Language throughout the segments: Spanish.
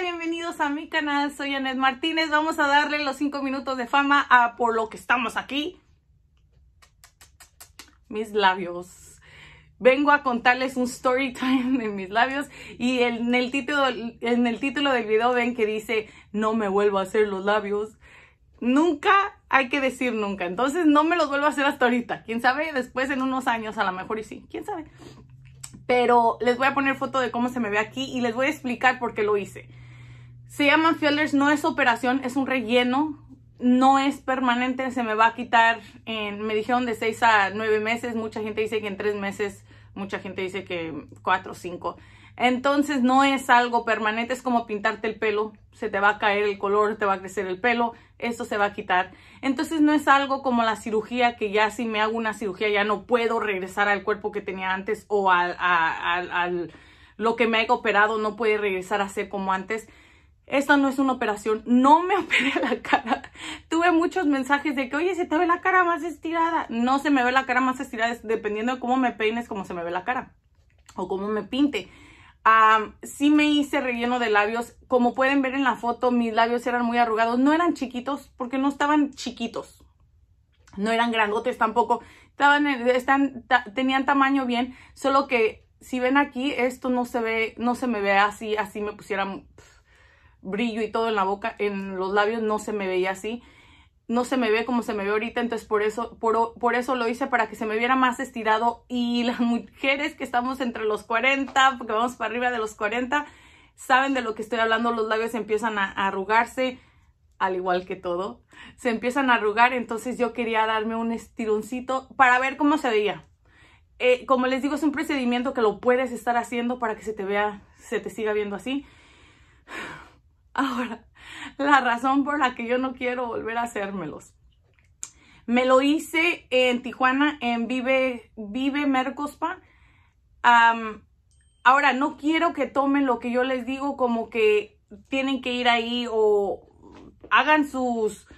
bienvenidos a mi canal, soy Anet Martínez. Vamos a darle los 5 minutos de fama a por lo que estamos aquí. Mis labios. Vengo a contarles un story time de mis labios y en el título, en el título del video ven que dice no me vuelvo a hacer los labios. Nunca hay que decir nunca, entonces no me los vuelvo a hacer hasta ahorita. Quién sabe, después en unos años a lo mejor y sí, quién sabe pero les voy a poner foto de cómo se me ve aquí y les voy a explicar por qué lo hice. Se llaman fillers, no es operación, es un relleno. No es permanente, se me va a quitar. me dijeron de 6 a 9 meses. Mucha gente dice que en 3 meses. Mucha gente dice que 4 o 5. Entonces no es algo permanente, es como pintarte el pelo, se te va a caer el color, te va a crecer el pelo, eso se va a quitar. Entonces no es algo como la cirugía que ya si me hago una cirugía ya no puedo regresar al cuerpo que tenía antes o al, a, lo que me he operado no puede regresar a ser como antes esta no es una operación, no me operé la cara. Tuve muchos mensajes de que, oye, se te ve la cara más estirada. No se me ve la cara más estirada, dependiendo de cómo me peines, cómo se me ve la cara o cómo me pinte. sí me hice relleno de labios. Como pueden ver en la foto, mis labios eran muy arrugados. No eran chiquitos porque no estaban chiquitos. No eran grandotes tampoco. Estaban, tenían tamaño bien. Solo que si ven aquí, esto no se ve, no se me ve así. Así me pusieran brillo y todo en la boca, en los labios no se me veía así. No se me ve como se me ve ahorita, entonces por eso, por, eso lo hice para que se me viera más estirado. Y las mujeres que estamos entre los 40, porque vamos para arriba de los 40, saben de lo que estoy hablando, los labios empiezan a, arrugarse, al igual que todo, se empiezan a arrugar, entonces yo quería darme un estironcito para ver cómo se veía. Eh, como les digo, es un procedimiento que lo puedes estar haciendo para que se te vea, se te siga viendo así. Ahora, la razón por la que yo no quiero volver a hacérmelos. Me lo hice en Tijuana, en Vive, Vive Mercospa. ahora, no quiero que tomen lo que yo les digo como que tienen que ir ahí o hagan sus,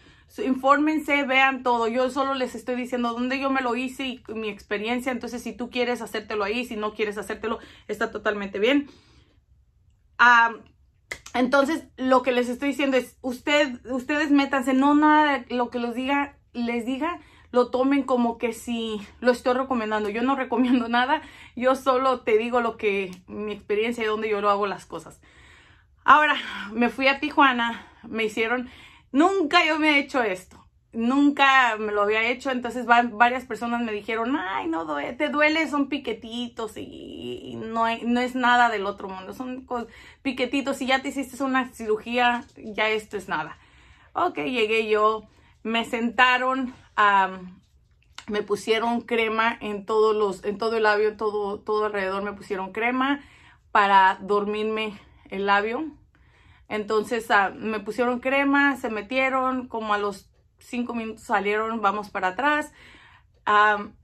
infórmense, vean todo. Yo solo les estoy diciendo dónde yo me lo hice y mi experiencia. Entonces, si tú quieres hacértelo ahí, si no quieres hacértelo, está totalmente bien. Ah... Entonces, lo que les estoy diciendo es, usted, ustedes métanse, no nada lo que los diga, les diga, lo tomen como que si lo estoy recomendando. Yo no recomiendo nada, yo solo te digo lo que, mi experiencia y donde yo lo hago las cosas. Ahora, me fui a Tijuana, me hicieron, nunca yo me he hecho esto nunca me lo había hecho, entonces varias personas me dijeron, ay, no, te duele, son piquetitos y no, no es nada del otro mundo, son piquetitos, si ya te hiciste una cirugía, ya esto es nada. Ok, llegué yo, me sentaron, me pusieron crema en, todos los, en todo el labio, todo, todo alrededor me pusieron crema para dormirme el labio. Entonces ah, me pusieron crema, se metieron como a los cinco minutos salieron, vamos para atrás.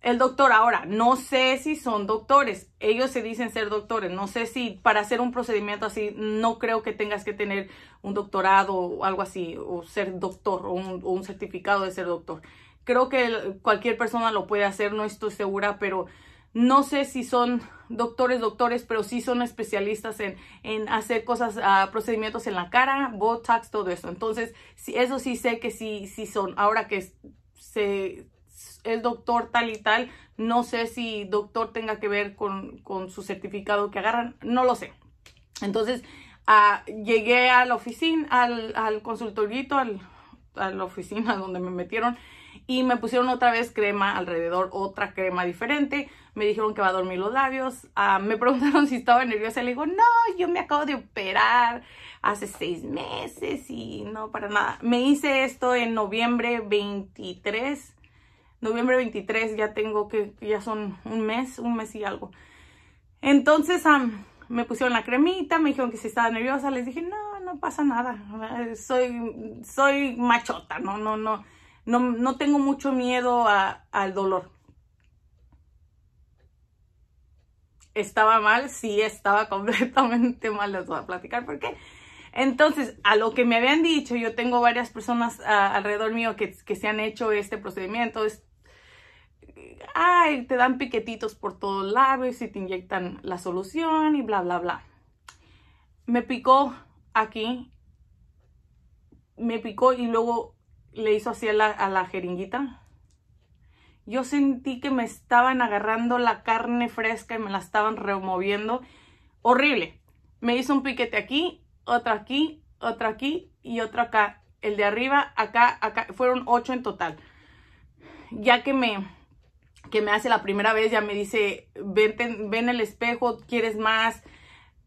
el doctor ahora, no sé si son doctores, ellos se dicen ser doctores, no sé si para hacer un procedimiento así, no creo que tengas que tener un doctorado o algo así, o ser doctor, o un certificado de ser doctor. Creo que cualquier persona lo puede hacer, no estoy segura, pero no sé si son doctores, doctores, pero sí son especialistas en, hacer cosas, ah, procedimientos en la cara, Botox, todo eso. Entonces, eso sí sé que sí, sí son. Ahora que se el doctor tal y tal. No sé si doctor tenga que ver con, su certificado que agarran, no lo sé. Entonces, ah, llegué a la oficina, al, al consultorito, al, a la oficina donde me metieron y me pusieron otra vez crema alrededor, otra crema diferente. Me dijeron que va a dormir los labios. Ah, me preguntaron si estaba nerviosa. Le digo, no, yo me acabo de operar hace seis meses y no, para nada. Me hice esto en noviembre 23. Noviembre 23 ya tengo que, ya son un mes, un mes y algo. Entonces me pusieron la cremita, me dijeron que si estaba nerviosa. Les dije, no, no pasa nada. Soy, soy machota, no, no, no no, tengo mucho miedo al dolor. Estaba mal, sí, estaba completamente mal, les voy a platicar por qué. Entonces, a lo que me habían dicho, yo tengo varias personas alrededor mío que, se han hecho este procedimiento. ay, te dan piquetitos por todos lados y te inyectan la solución y bla, bla, bla. Me picó aquí, me picó y luego le hizo así a la, jeringuita. Yo sentí que me estaban agarrando la carne fresca y me la estaban removiendo. Horrible. Me hizo un piquete aquí, otro aquí, otro aquí y otro acá. El de arriba, acá, acá. Fueron ocho en total. Ya que me, que me hace la primera vez, ya me dice, ven, ven el espejo, quieres más.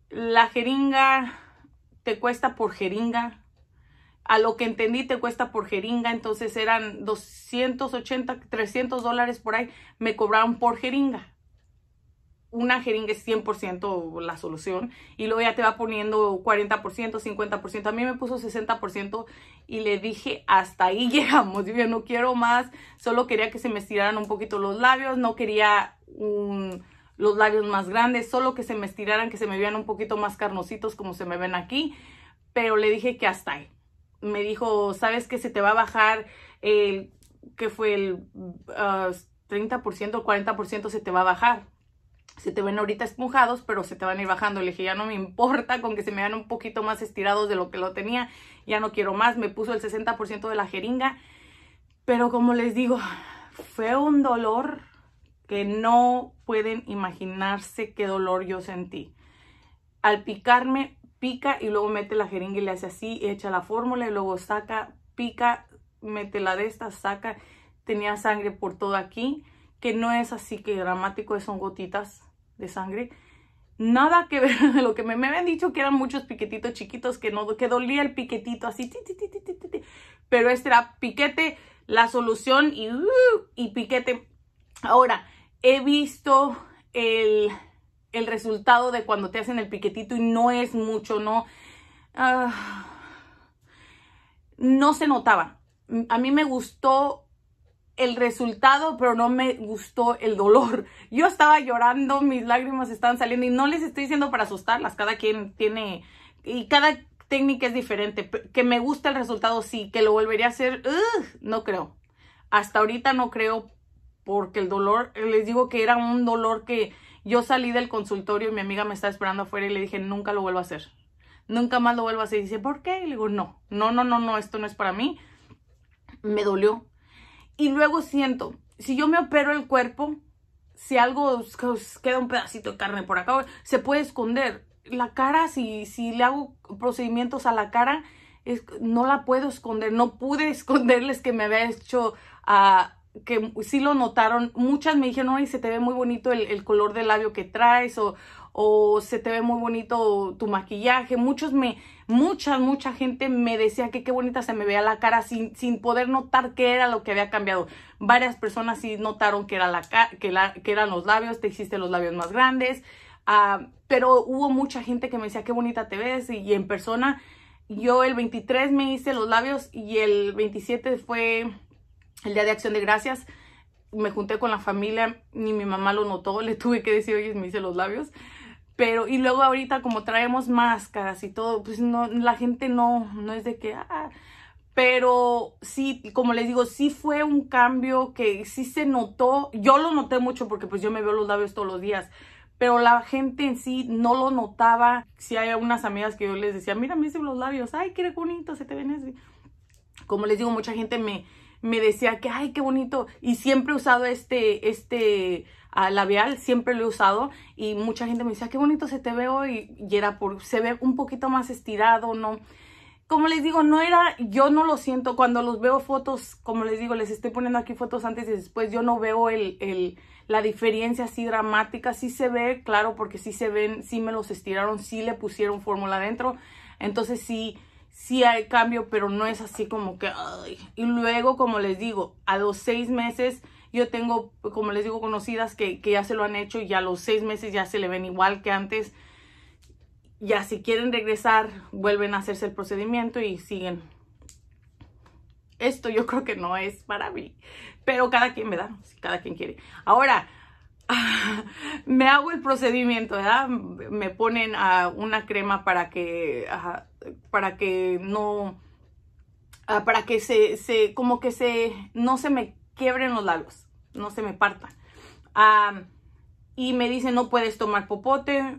La jeringa te cuesta por jeringa a lo que entendí te cuesta por jeringa, entonces eran 280, 300 dólares por ahí, me cobraron por jeringa. Una jeringa es 100% la solución y luego ya te va poniendo 40%, 50%. A mí me puso 60% y le dije, hasta ahí llegamos, yo no quiero más, solo quería que se me estiraran un poquito los labios, no quería los labios más grandes, solo que se me estiraran, que se me vean un poquito más carnositos como se me ven aquí, pero le dije que hasta ahí me dijo, sabes que se te va a bajar el, que fue el 30%, ah, 40% se te va a bajar. Se te ven ahorita esponjados, pero se te van a ir bajando. Le dije, ya no me importa con que se me vean un poquito más estirados de lo que lo tenía. Ya no quiero más. Me puso el 60% de la jeringa. Pero como les digo, fue un dolor que no pueden imaginarse qué dolor yo sentí. Al picarme pica y luego mete la jeringa y le hace así, echa la fórmula y luego saca, pica, mete la de esta, saca, tenía sangre por todo aquí, que no es así que dramático, son gotitas de sangre. Nada que ver de lo que me, habían dicho que eran muchos piquetitos chiquitos, que, no, que dolía el piquetito así, ti, pero este era piquete, la solución y, uh, y piquete. Ahora, he visto el el resultado de cuando te hacen el piquetito y no es mucho, no. Ah, no se notaba. A mí me gustó el resultado, pero no me gustó el dolor. Yo estaba llorando, mis lágrimas estaban saliendo y no les estoy diciendo para asustarlas, cada quien tiene y cada técnica es diferente. Que me gusta el resultado, sí, que lo volvería a hacer, no creo. Hasta ahorita no creo porque el dolor, les digo que era un dolor que yo salí del consultorio y mi amiga me estaba esperando afuera y le dije, nunca lo vuelvo a hacer. Nunca más lo vuelvo a hacer. Y dice, ¿por qué? Y le digo, no, no, no, no, no, esto no es para mí. Me dolió. Y luego siento, si yo me opero el cuerpo, si algo queda un pedacito de carne por acá, se puede esconder. La cara, si, si le hago procedimientos a la cara, no la puedo esconder. No pude esconderles que me había hecho a ah, que sí lo notaron, muchas me dijeron, y se te ve muy bonito el, color de labio que traes o, o se te ve muy bonito tu maquillaje. Muchos me, mucha, mucha gente me decía que qué bonita se me veía la cara sin, sin poder notar qué era lo que había cambiado. Varias personas sí notaron que, era la, que, la, que eran los labios, te hiciste los labios más grandes, ah, pero hubo mucha gente que me decía qué bonita te ves y, en persona yo el 23 me hice los labios y el 27 fue el día de acción de gracias me junté con la familia, ni mi mamá lo notó, le tuve que decir, oye, me hice los labios. Pero, y luego ahorita como traemos máscaras y todo, pues no, la gente no, no es de que, ah. Pero sí, como les digo, sí fue un cambio que sí se notó. Yo lo noté mucho porque pues yo me veo los labios todos los días. Pero la gente en sí no lo notaba. Si hay algunas amigas que yo les decía, mira, me hice los labios. Ay, qué bonito, se te ven así. Como les digo, mucha gente me, me decía que, ay, qué bonito. Y siempre he usado este, este ah, labial, siempre lo he usado. Y mucha gente me decía, qué bonito se te ve hoy. Y era por, se ve un poquito más estirado, ¿no? Como les digo, no era, yo no lo siento. Cuando los veo fotos, como les digo, les estoy poniendo aquí fotos antes y después, yo no veo el, el la diferencia así dramática. Sí se ve, claro, porque sí se ven, sí me los estiraron, sí le pusieron fórmula adentro. Entonces sí sí hay cambio, pero no es así como que... Y luego, como les digo, a los seis meses yo tengo, como les digo, conocidas que, ya se lo han hecho y a los seis meses ya se le ven igual que antes. Ya si quieren regresar, vuelven a hacerse el procedimiento y siguen. Esto yo creo que no es para mí, pero cada quien, da Cada quien quiere. Ahora, me hago el procedimiento, ¿verdad? Me ponen una crema para que para que no, ah, para que se, como que se, no se me quiebren los labios, no se me partan. Ah, y me dice, no puedes tomar popote,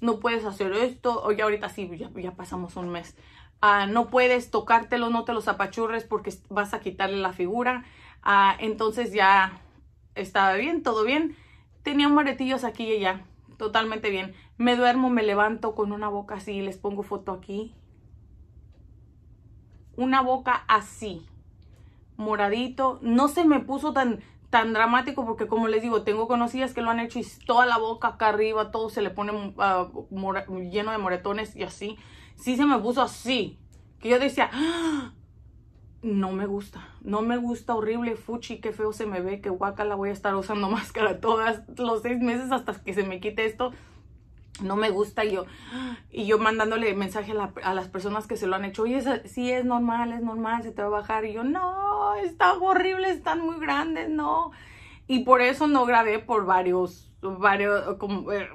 no puedes hacer esto, o ya ahorita sí, ya, pasamos un mes. Ah, no puedes tocártelo, no te los apachurres porque vas a quitarle la figura. entonces ya estaba bien, todo bien. Tenía moretillos aquí y allá, totalmente bien. Me duermo, me levanto con una boca así, les pongo foto aquí una boca así, moradito. No se me puso tan, tan dramático porque como les digo, tengo conocidas que lo han hecho y toda la boca acá arriba, todo se le pone ah, lleno de moretones y así. Sí se me puso así, que yo decía, ah, no me gusta, no me gusta, horrible, fuchi, qué feo se me ve, qué guaca la voy a estar usando máscara todas los seis meses hasta que se me quite esto no me gusta yo, y yo mandándole mensaje a, las personas que se lo han hecho, oye, sí es normal, es normal, se te va a bajar. Y yo, no, está horrible, están muy grandes, no. Y por eso no grabé por varios, varios, como, eh,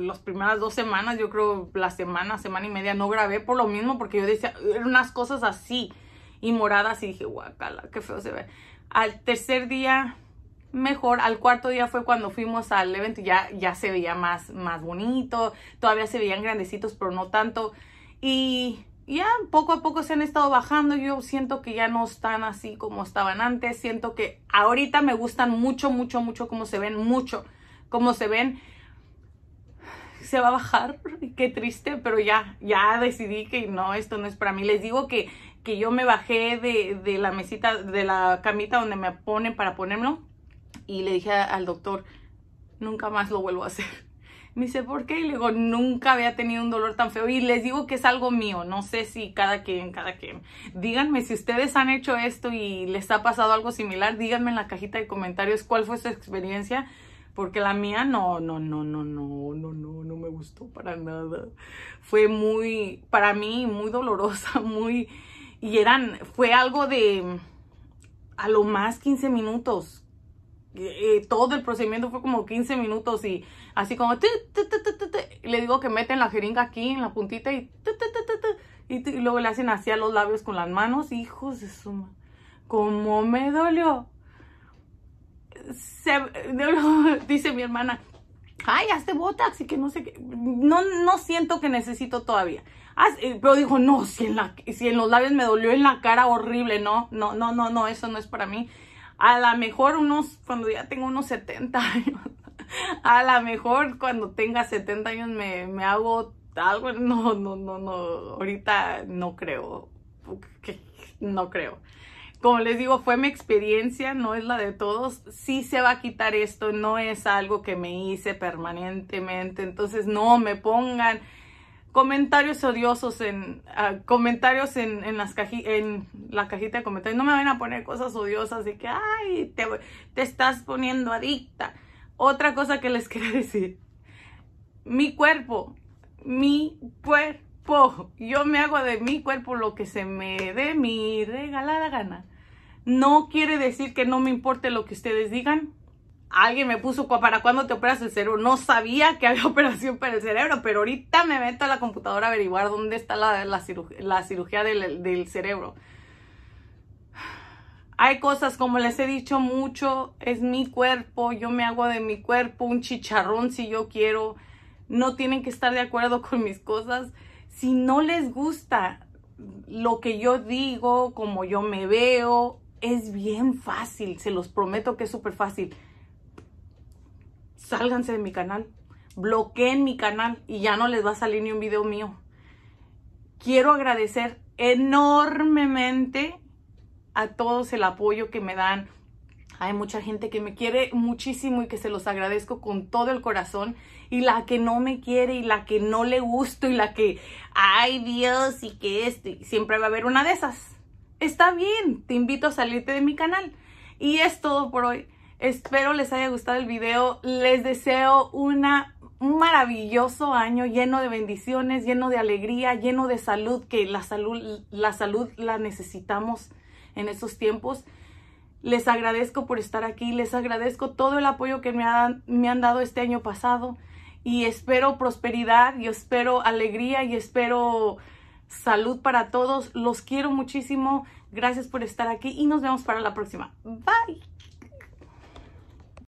las primeras dos semanas, yo creo la semana, semana y media, no grabé por lo mismo, porque yo decía, eran unas cosas así y moradas y dije, guacala, qué feo se ve. Al tercer día mejor. Al cuarto día fue cuando fuimos al evento, ya, ya se veía más, más bonito, todavía se veían grandecitos, pero no tanto. Y ya poco a poco se han estado bajando. Yo siento que ya no están así como estaban antes. Siento que ahorita me gustan mucho, mucho, mucho como se ven, mucho como se ven. Se va a bajar, qué triste, pero ya, ya decidí que no, esto no es para mí. Les digo que, que yo me bajé de, la mesita, de la camita donde me ponen para ponérmelo y le dije al doctor, nunca más lo vuelvo a hacer. Me dice, ¿por qué? Y le digo, nunca había tenido un dolor tan feo. Y les digo que es algo mío. No sé si cada quien, cada quien. Díganme si ustedes han hecho esto y les ha pasado algo similar. Díganme en la cajita de comentarios cuál fue su experiencia. Porque la mía no, no, no, no, no, no, no, no me gustó para nada. Fue muy, para mí, muy dolorosa, muy... Y eran, fue algo de a lo más 15 minutos, eh, eh, todo el procedimiento fue como 15 minutos y así como le digo que meten la jeringa aquí en la puntita y, y, luego le hacen así a los labios con las manos, hijos de suma. Como me dolió. dice mi hermana, ay, hazte botox y que no sé No, no siento que necesito todavía. Eh, pero dijo, no, si en, la, si en los labios me dolió en la cara horrible, no, no, no, no, no, eso no es para mí a lo mejor unos, cuando ya tengo unos 70 años, a lo mejor cuando tenga 70 años me, hago algo, no, no, no, no, ahorita no creo, no creo. Como les digo, fue mi experiencia, no es la de todos. Sí se va a quitar esto, no es algo que me hice permanentemente. Entonces, no me pongan comentarios odiosos en ah, comentarios en, las cajitas. en la cajita de comentarios. No me van a poner cosas odiosas de que, ay, te, te estás poniendo adicta. Otra cosa que les quiero decir. Mi cuerpo, mi cuerpo. Yo me hago de mi cuerpo lo que se me dé mi regalada gana. No quiere decir que no me importe lo que ustedes digan. Alguien me puso para cuando te operas el cerebro. No sabía que había operación para el cerebro, pero ahorita me meto a la computadora a averiguar dónde está la, cirugía del cerebro. Hay cosas, como les he dicho mucho, es mi cuerpo, yo me hago de mi cuerpo un chicharrón si yo quiero. No tienen que estar de acuerdo con mis cosas. Si no les gusta lo que yo digo, como yo me veo, es bien fácil, se los prometo que es súper fácil. Sálganse de mi canal, bloqueen mi canal y ya no les va a salir ni un video mío. Quiero agradecer enormemente a todos el apoyo que me dan. Hay mucha gente que me quiere muchísimo y que se los agradezco con todo el corazón. Y la que no me quiere y la que no le gusto y la que, ay Dios, y que esto. Siempre va a haber una de esas. Está bien, te invito a salirte de mi canal. Y es todo por hoy. Espero les haya gustado el video. Les deseo un maravilloso año lleno de bendiciones, lleno de alegría, lleno de salud, que la salud, la salud la necesitamos en estos tiempos. Les agradezco por estar aquí, les agradezco todo el apoyo que me, han dado este año pasado y espero prosperidad, y espero alegría y espero salud para todos. Los quiero muchísimo, gracias por estar aquí y nos vemos para la próxima. Bye.